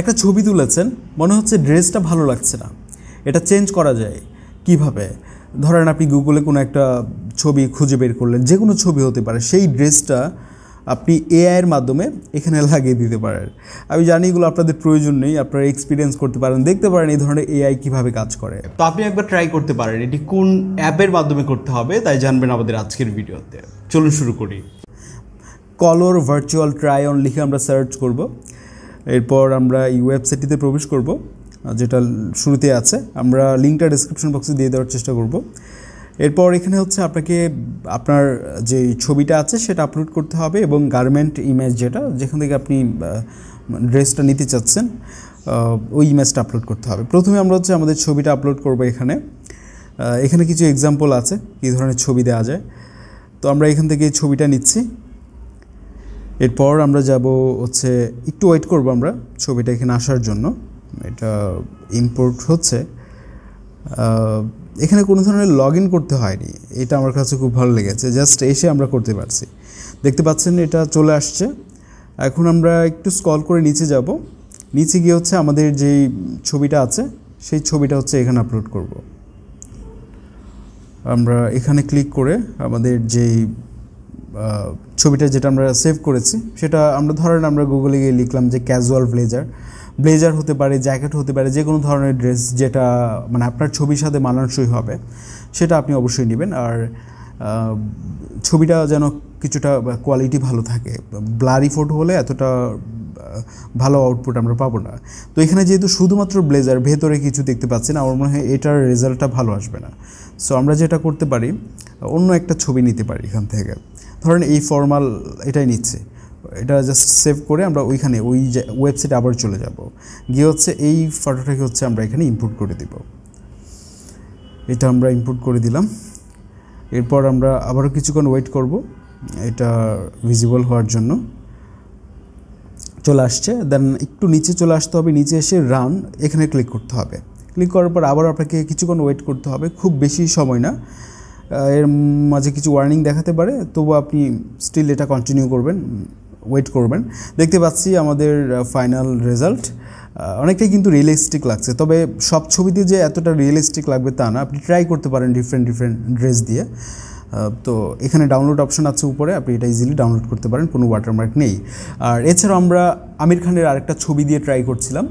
একটা ছবি তুলেছেন মনে হচ্ছে ড্রেসটা ভালো লাগছে না এটা চেঞ্জ করা যায় কিভাবে ধরেন আপনি গুগলে কোনো একটা ছবি খুঁজে বের করলেন যে কোনো ছবি হতে পারে সেই ড্রেসটা আপনি এআইয়ের মাধ্যমে এখানে লাগিয়ে দিতে পারেন আমি জানি এগুলো আপনাদের প্রয়োজন নেই আপনারা এক্সপিরিয়েন্স করতে পারেন দেখতে পারেন এই ধরনের এআই কীভাবে কাজ করে তো আপনি একবার ট্রাই করতে পারেন এটি কোন অ্যাপের মাধ্যমে করতে হবে তাই জানবেন আমাদের আজকের ভিডিওতে চলুন শুরু করি কলর ভার্চুয়াল ট্রাই অন লিখে আমরা সার্চ করব এরপর আমরা এই ওয়েবসাইটটিতে প্রবেশ করব যেটা শুরুতে আছে আমরা লিঙ্কটা ডিসক্রিপশন বক্সে দিয়ে দেওয়ার চেষ্টা করব এরপর এখানে হচ্ছে আপনাকে আপনার যে ছবিটা আছে সেটা আপলোড করতে হবে এবং গার্মেন্ট ইমেজ যেটা যেখান থেকে আপনি ড্রেসটা নিতে চাচ্ছেন ওই ইমেজটা আপলোড করতে হবে প্রথমে আমরা হচ্ছে আমাদের ছবিটা আপলোড করব এখানে এখানে কিছু এক্সাম্পল আছে কী ধরনের ছবি দেওয়া যায় তো আমরা এখান থেকে ছবিটা নিচ্ছি এরপর আমরা যাব হচ্ছে একটু ওয়েট করব আমরা ছবিটা এখানে আসার জন্য এটা ইম্পোর্ট হচ্ছে এখানে কোনো ধরনের লগ ইন করতে হয়নি এটা আমার কাছে খুব ভালো লেগেছে জাস্ট এসে আমরা করতে পারছি দেখতে পাচ্ছেন এটা চলে আসছে এখন আমরা একটু স্কল করে নিচে যাব নিচে গিয়ে হচ্ছে আমাদের যেই ছবিটা আছে সেই ছবিটা হচ্ছে এখানে আপলোড করব আমরা এখানে ক্লিক করে আমাদের যেই ছবিটা যেটা আমরা সেভ করেছি সেটা আমরা ধরেন আমরা গুগলে গিয়ে লিখলাম যে ক্যাজুয়াল ব্লেজার ব্লেজার হতে পারে জ্যাকেট হতে পারে যে কোনো ধরনের ড্রেস যেটা মানে আপনার ছবির সাথে মানানসই হবে সেটা আপনি অবশ্যই নেবেন আর ছবিটা যেন কিছুটা কোয়ালিটি ভালো থাকে ব্লারি ফোটো হলে এতটা ভালো আউটপুট আমরা পাবো না তো এখানে যেহেতু শুধুমাত্র ব্লেজার ভেতরে কিছু দেখতে পাচ্ছি না আমার মনে হয় এটার রেজাল্টটা ভালো আসবে না সো আমরা যেটা করতে পারি অন্য একটা ছবি নিতে পারি এখান থেকে ধরেন এই ফর্মাল এটাই নিচ্ছে এটা জাস্ট সেভ করে আমরা ওইখানে ওই ওয়েবসাইটে আবার চলে যাব গিয়ে হচ্ছে এই ফটোটাকে হচ্ছে আমরা এখানে ইম্পোর্ট করে দিব এটা আমরা ইম্পোর্ট করে দিলাম এরপর আমরা আবারও কিছুক্ষণ ওয়েট করব এটা ভিজিবল হওয়ার জন্য চলে আসছে দেন একটু নিচে চলে আসতে হবে নিচে এসে রান এখানে ক্লিক করতে হবে ক্লিক করার পর আবার আপনাকে কিছুক্ষণ ওয়েট করতে হবে খুব বেশি সময় না এর মাঝে কিছু ওয়ার্নিং দেখাতে পারে তবু আপনি স্টিল এটা কন্টিনিউ করবেন ওয়েট করবেন দেখতে পাচ্ছি আমাদের ফাইনাল রেজাল্ট অনেকটাই কিন্তু রিয়েলিস্টিক লাগছে তবে সব ছবিতে যে এতটা রিয়েলিস্টিক লাগবে তা না আপনি ট্রাই করতে পারেন ডিফারেন্ট ডিফারেন্ট ড্রেস দিয়ে তো এখানে ডাউনলোড অপশন আছে উপরে আপনি এটা ইজিলি ডাউনলোড করতে পারেন কোনো ওয়াটারমার্ক নেই আর এছাড়াও আমরা আমির খানের আরেকটা ছবি দিয়ে ট্রাই করছিলাম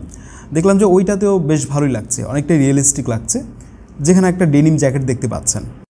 দেখলাম যে ওইটাতেও বেশ ভালোই লাগছে অনেকটাই রিয়েলিস্টিক লাগছে যেখানে একটা ডেনিম জ্যাকেট দেখতে পাচ্ছেন